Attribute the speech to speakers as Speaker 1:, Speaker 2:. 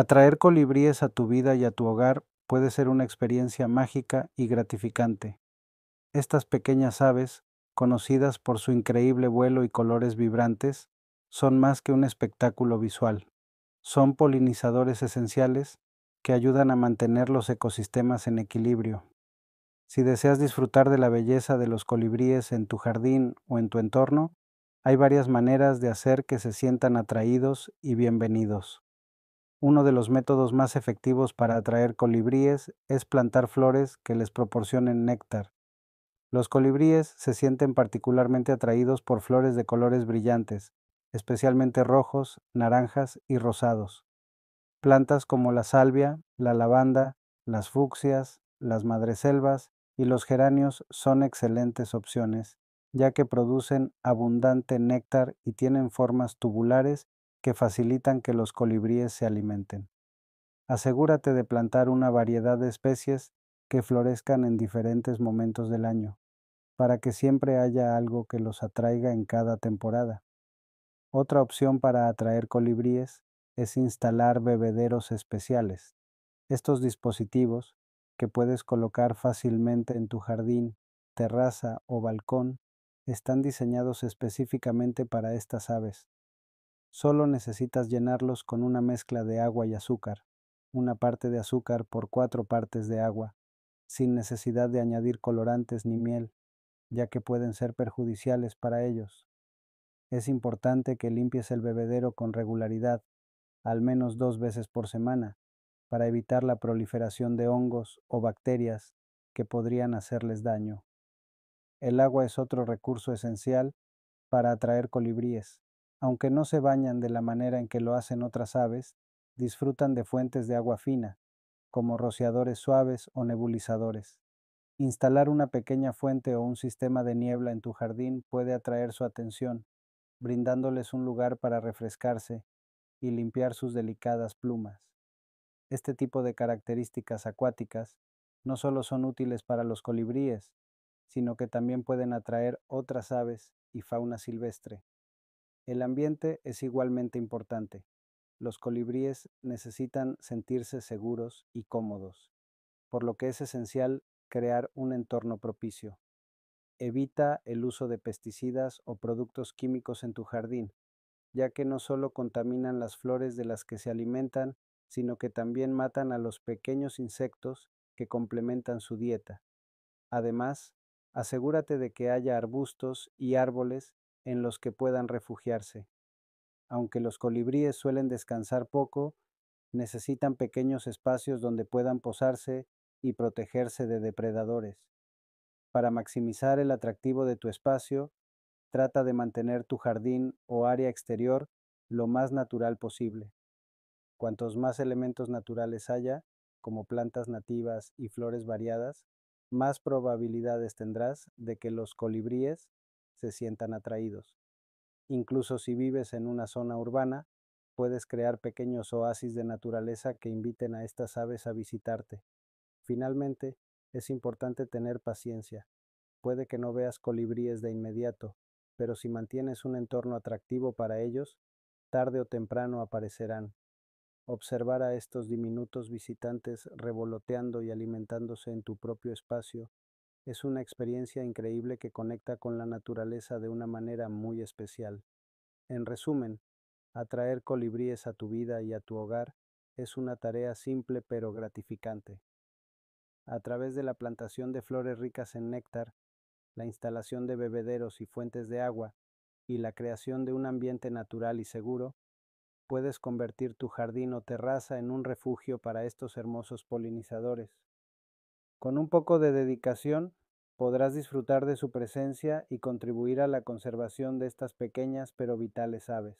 Speaker 1: Atraer colibríes a tu vida y a tu hogar puede ser una experiencia mágica y gratificante. Estas pequeñas aves, conocidas por su increíble vuelo y colores vibrantes, son más que un espectáculo visual. Son polinizadores esenciales que ayudan a mantener los ecosistemas en equilibrio. Si deseas disfrutar de la belleza de los colibríes en tu jardín o en tu entorno, hay varias maneras de hacer que se sientan atraídos y bienvenidos. Uno de los métodos más efectivos para atraer colibríes es plantar flores que les proporcionen néctar. Los colibríes se sienten particularmente atraídos por flores de colores brillantes, especialmente rojos, naranjas y rosados. Plantas como la salvia, la lavanda, las fucsias, las madreselvas y los geranios son excelentes opciones, ya que producen abundante néctar y tienen formas tubulares que facilitan que los colibríes se alimenten. Asegúrate de plantar una variedad de especies que florezcan en diferentes momentos del año, para que siempre haya algo que los atraiga en cada temporada. Otra opción para atraer colibríes es instalar bebederos especiales. Estos dispositivos, que puedes colocar fácilmente en tu jardín, terraza o balcón, están diseñados específicamente para estas aves Solo necesitas llenarlos con una mezcla de agua y azúcar, una parte de azúcar por cuatro partes de agua, sin necesidad de añadir colorantes ni miel, ya que pueden ser perjudiciales para ellos. Es importante que limpies el bebedero con regularidad, al menos dos veces por semana, para evitar la proliferación de hongos o bacterias que podrían hacerles daño. El agua es otro recurso esencial para atraer colibríes aunque no se bañan de la manera en que lo hacen otras aves, disfrutan de fuentes de agua fina, como rociadores suaves o nebulizadores. Instalar una pequeña fuente o un sistema de niebla en tu jardín puede atraer su atención, brindándoles un lugar para refrescarse y limpiar sus delicadas plumas. Este tipo de características acuáticas no solo son útiles para los colibríes, sino que también pueden atraer otras aves y fauna silvestre. El ambiente es igualmente importante. Los colibríes necesitan sentirse seguros y cómodos, por lo que es esencial crear un entorno propicio. Evita el uso de pesticidas o productos químicos en tu jardín, ya que no solo contaminan las flores de las que se alimentan, sino que también matan a los pequeños insectos que complementan su dieta. Además, asegúrate de que haya arbustos y árboles en los que puedan refugiarse. Aunque los colibríes suelen descansar poco, necesitan pequeños espacios donde puedan posarse y protegerse de depredadores. Para maximizar el atractivo de tu espacio, trata de mantener tu jardín o área exterior lo más natural posible. Cuantos más elementos naturales haya, como plantas nativas y flores variadas, más probabilidades tendrás de que los colibríes se sientan atraídos. Incluso si vives en una zona urbana, puedes crear pequeños oasis de naturaleza que inviten a estas aves a visitarte. Finalmente, es importante tener paciencia. Puede que no veas colibríes de inmediato, pero si mantienes un entorno atractivo para ellos, tarde o temprano aparecerán. Observar a estos diminutos visitantes revoloteando y alimentándose en tu propio espacio es una experiencia increíble que conecta con la naturaleza de una manera muy especial. En resumen, atraer colibríes a tu vida y a tu hogar es una tarea simple pero gratificante. A través de la plantación de flores ricas en néctar, la instalación de bebederos y fuentes de agua, y la creación de un ambiente natural y seguro, puedes convertir tu jardín o terraza en un refugio para estos hermosos polinizadores. Con un poco de dedicación, podrás disfrutar de su presencia y contribuir a la conservación de estas pequeñas pero vitales aves.